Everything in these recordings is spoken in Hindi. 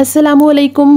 Aslam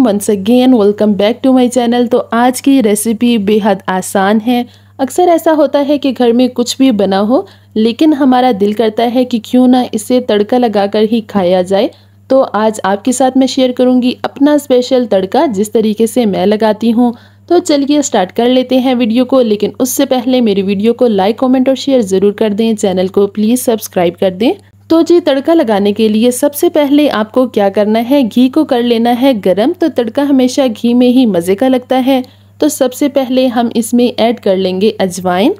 once again welcome back to my channel तो आज की रेसिपी बेहद आसान है अक्सर ऐसा होता है कि घर में कुछ भी बना हो लेकिन हमारा दिल करता है कि क्यों ना इसे तड़का लगाकर ही खाया जाए तो आज आपके साथ मैं शेयर करूंगी अपना स्पेशल तड़का जिस तरीके से मैं लगाती हूँ तो चलिए स्टार्ट कर लेते हैं वीडियो को लेकिन उससे पहले मेरी वीडियो को लाइक कमेंट और शेयर ज़रूर कर दें चैनल को प्लीज़ सब्सक्राइब कर दें तो जी तड़का लगाने के लिए सबसे पहले आपको क्या करना है घी को कर लेना है गरम तो तड़का हमेशा घी में ही मज़े का लगता है तो सबसे पहले हम इसमें ऐड कर लेंगे अजवाइन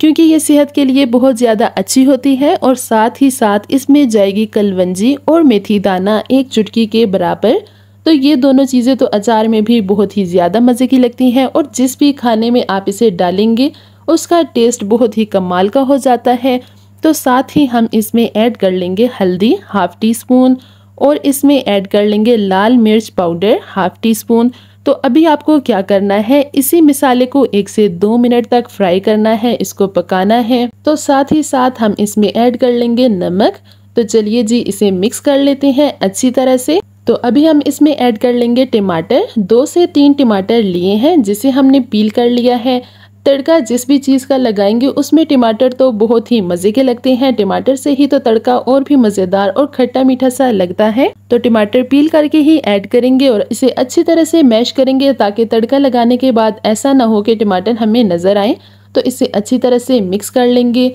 क्योंकि ये सेहत के लिए बहुत ज़्यादा अच्छी होती है और साथ ही साथ इसमें जाएगी कलवंजी और मेथी दाना एक चुटकी के बराबर तो ये दोनों चीज़ें तो अचार में भी बहुत ही ज़्यादा मज़े की लगती हैं और जिस भी खाने में आप इसे डालेंगे उसका टेस्ट बहुत ही कमाल का हो जाता है तो साथ ही हम इसमें ऐड कर लेंगे हल्दी हाफ़ टी स्पून और इसमें ऐड कर लेंगे लाल मिर्च पाउडर हाफ़ टी स्पून तो अभी आपको क्या करना है इसी मिसाले को एक से दो मिनट तक फ्राई करना है इसको पकाना है तो साथ ही साथ हम इसमें ऐड कर लेंगे नमक तो चलिए जी इसे मिक्स कर लेते हैं अच्छी तरह से तो अभी हम इसमें ऐड कर लेंगे टमाटर दो से तीन टमाटर लिए हैं जिसे हमने पील कर लिया है तड़का जिस भी चीज़ का लगाएंगे उसमें टमाटर तो बहुत ही मज़े के लगते हैं टमाटर से ही तो तड़का और भी मज़ेदार और खट्टा मीठा सा लगता है तो टमाटर पील करके ही ऐड करेंगे और इसे अच्छी तरह से मैश करेंगे ताकि तड़का लगाने के बाद ऐसा ना हो कि टमाटर हमें नज़र आए तो इसे अच्छी तरह से मिक्स कर लेंगे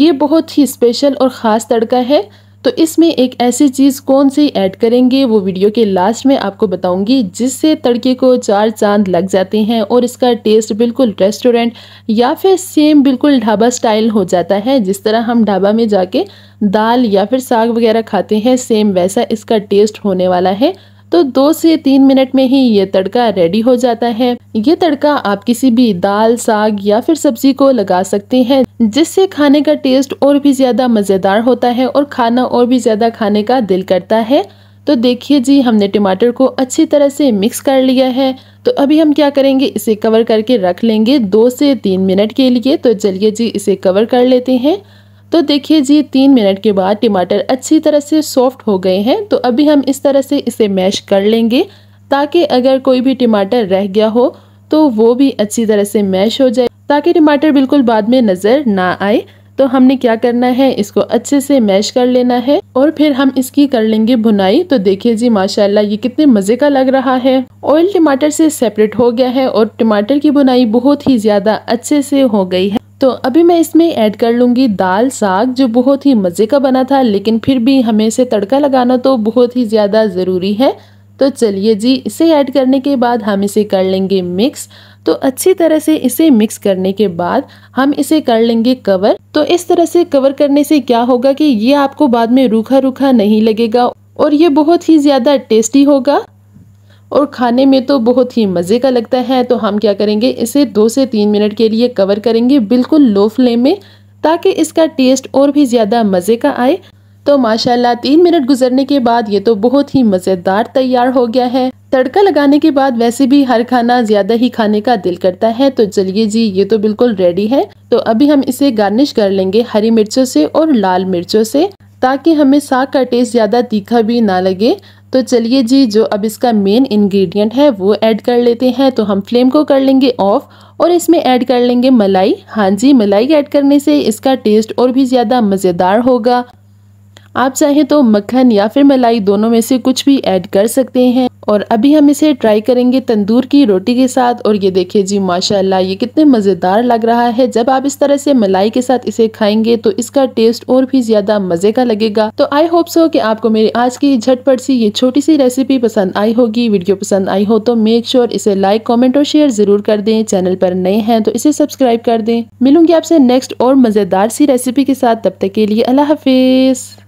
ये बहुत ही स्पेशल और ख़ास तड़का है तो इसमें एक ऐसी चीज़ कौन सी ऐड करेंगे वो वीडियो के लास्ट में आपको बताऊंगी जिससे तड़के को चार चांद लग जाते हैं और इसका टेस्ट बिल्कुल रेस्टोरेंट या फिर सेम बिल्कुल ढाबा स्टाइल हो जाता है जिस तरह हम ढाबा में जाके दाल या फिर साग वगैरह खाते हैं सेम वैसा इसका टेस्ट होने वाला है तो दो से तीन मिनट में ही ये तड़का रेडी हो जाता है ये तड़का आप किसी भी दाल साग या फिर सब्जी को लगा सकते हैं जिससे खाने का टेस्ट और भी ज़्यादा मज़ेदार होता है और खाना और भी ज़्यादा खाने का दिल करता है तो देखिए जी हमने टमाटर को अच्छी तरह से मिक्स कर लिया है तो अभी हम क्या करेंगे इसे कवर करके रख लेंगे दो से तीन मिनट के लिए तो चलिए जी इसे कवर कर लेते हैं तो देखिए जी तीन मिनट के बाद टमाटर अच्छी तरह से सॉफ्ट हो गए हैं तो अभी हम इस तरह से इसे मैश कर लेंगे ताकि अगर कोई भी टमाटर रह गया हो तो वो भी अच्छी तरह से मैश हो जाए ताकि टमाटर बिल्कुल बाद में नज़र ना आए तो हमने क्या करना है इसको अच्छे से मैश कर लेना है और फिर हम इसकी कर लेंगे भुनाई तो देखिए जी माशाल्लाह ये कितने मज़े का लग रहा है ऑयल टमाटर से सेपरेट हो गया है और टमाटर की भुनाई बहुत ही ज़्यादा अच्छे से हो गई है तो अभी मैं इसमें ऐड कर लूँगी दाल साग जो बहुत ही मज़े का बना था लेकिन फिर भी हमें इसे तड़का लगाना तो बहुत ही ज़्यादा ज़रूरी है तो चलिए जी इसे ऐड करने के बाद हम इसे कर लेंगे मिक्स तो अच्छी तरह से इसे मिक्स करने के बाद हम इसे कर लेंगे कवर तो इस तरह से कवर करने से क्या होगा कि ये आपको बाद में रूखा रूखा नहीं लगेगा और ये बहुत ही ज़्यादा टेस्टी होगा और खाने में तो बहुत ही मज़े का लगता है तो हम क्या करेंगे इसे दो से तीन मिनट के लिए कवर करेंगे बिल्कुल लो फ्लेम में ताकि इसका टेस्ट और भी ज़्यादा मज़े का आए तो माशाल्लाह तीन मिनट गुजरने के बाद ये तो बहुत ही मज़ेदार तैयार हो गया है तड़का लगाने के बाद वैसे भी हर खाना ज़्यादा ही खाने का दिल करता है तो चलिए जी ये तो बिल्कुल रेडी है तो अभी हम इसे गार्निश कर लेंगे हरी मिर्चों से और लाल मिर्चों से ताकि हमें साग का टेस्ट ज़्यादा तीखा भी ना लगे तो चलिए जी जो अब इसका मेन इंग्रेडिएंट है वो ऐड कर लेते हैं तो हम फ्लेम को कर लेंगे ऑफ़ और इसमें ऐड कर लेंगे मलाई हाँ जी मलाई ऐड करने से इसका टेस्ट और भी ज़्यादा मज़ेदार होगा आप चाहें तो मक्खन या फिर मलाई दोनों में से कुछ भी ऐड कर सकते हैं और अभी हम इसे ट्राई करेंगे तंदूर की रोटी के साथ और ये देखिए जी माशाल्लाह ये कितने मज़ेदार लग रहा है जब आप इस तरह से मलाई के साथ इसे खाएंगे तो इसका टेस्ट और भी ज़्यादा मज़े का लगेगा तो आई होप सो कि आपको मेरी आज की झटपट सी ये छोटी सी रेसिपी पसंद आई होगी वीडियो पसंद आई हो तो मेक श्योर sure इसे लाइक कॉमेंट और शेयर ज़रूर कर दें चैनल पर नए हैं तो इसे सब्सक्राइब कर दें मिलूंगी आपसे नेक्स्ट और मज़ेदार सी रेसिपी के साथ तब तक के लिए अल्लाह हाफिज़